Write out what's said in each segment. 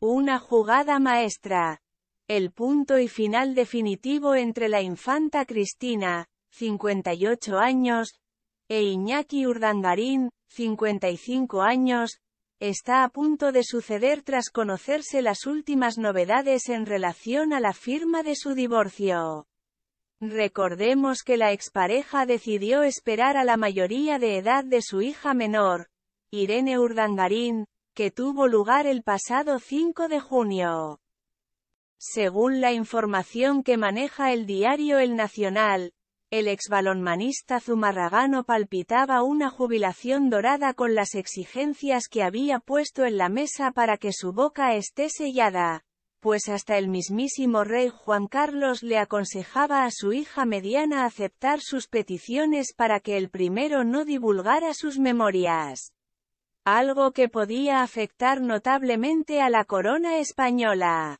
Una jugada maestra. El punto y final definitivo entre la infanta Cristina, 58 años, e Iñaki Urdangarín, 55 años, está a punto de suceder tras conocerse las últimas novedades en relación a la firma de su divorcio. Recordemos que la expareja decidió esperar a la mayoría de edad de su hija menor, Irene Urdangarín, que tuvo lugar el pasado 5 de junio. Según la información que maneja el diario El Nacional, el exbalonmanista Zumarragano palpitaba una jubilación dorada con las exigencias que había puesto en la mesa para que su boca esté sellada, pues hasta el mismísimo rey Juan Carlos le aconsejaba a su hija mediana aceptar sus peticiones para que el primero no divulgara sus memorias algo que podía afectar notablemente a la corona española.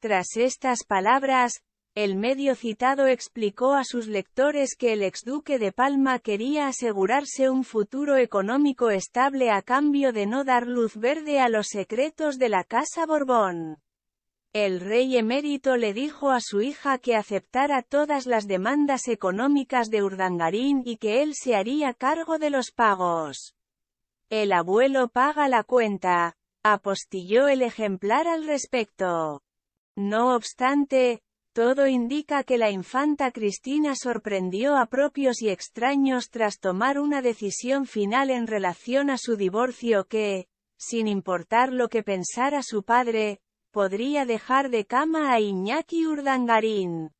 Tras estas palabras, el medio citado explicó a sus lectores que el exduque de Palma quería asegurarse un futuro económico estable a cambio de no dar luz verde a los secretos de la Casa Borbón. El rey emérito le dijo a su hija que aceptara todas las demandas económicas de Urdangarín y que él se haría cargo de los pagos. El abuelo paga la cuenta. Apostilló el ejemplar al respecto. No obstante, todo indica que la infanta Cristina sorprendió a propios y extraños tras tomar una decisión final en relación a su divorcio que, sin importar lo que pensara su padre, podría dejar de cama a Iñaki Urdangarín.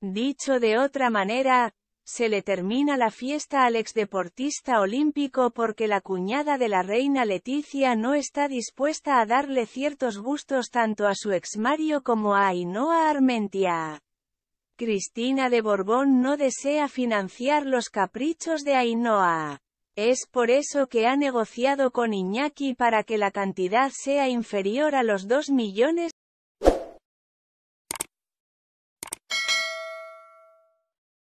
Dicho de otra manera, se le termina la fiesta al exdeportista olímpico porque la cuñada de la reina Leticia no está dispuesta a darle ciertos gustos tanto a su ex Mario como a Ainhoa Armentia. Cristina de Borbón no desea financiar los caprichos de Ainhoa. Es por eso que ha negociado con Iñaki para que la cantidad sea inferior a los 2 millones